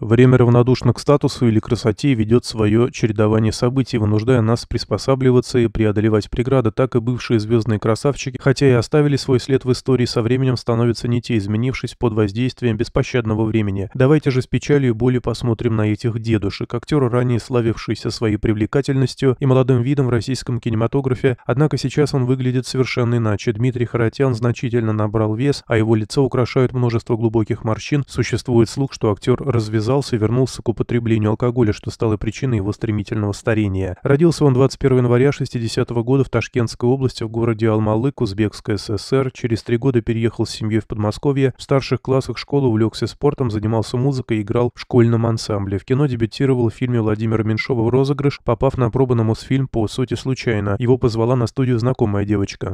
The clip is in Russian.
Время равнодушно к статусу или красоте ведет свое чередование событий, вынуждая нас приспосабливаться и преодолевать преграды. Так и бывшие звездные красавчики, хотя и оставили свой след в истории, со временем становятся не те, изменившись под воздействием беспощадного времени. Давайте же с печалью и болью посмотрим на этих дедушек, актеры, ранее славившиеся своей привлекательностью и молодым видом в российском кинематографе, однако сейчас он выглядит совершенно иначе. Дмитрий Харатьян значительно набрал вес, а его лицо украшают множество глубоких морщин. Существует слух, что актер развязал отказался и вернулся к употреблению алкоголя, что стало причиной его стремительного старения. Родился он 21 января 60 -го года в Ташкентской области в городе Алмалык, Узбекская ССР. Через три года переехал с семьей в Подмосковье. В старших классах школы увлекся спортом, занимался музыкой и играл в школьном ансамбле. В кино дебютировал в фильме Владимира Меньшова «Розыгрыш», попав на пробу на Мосфильм по сути случайно. Его позвала на студию знакомая девочка.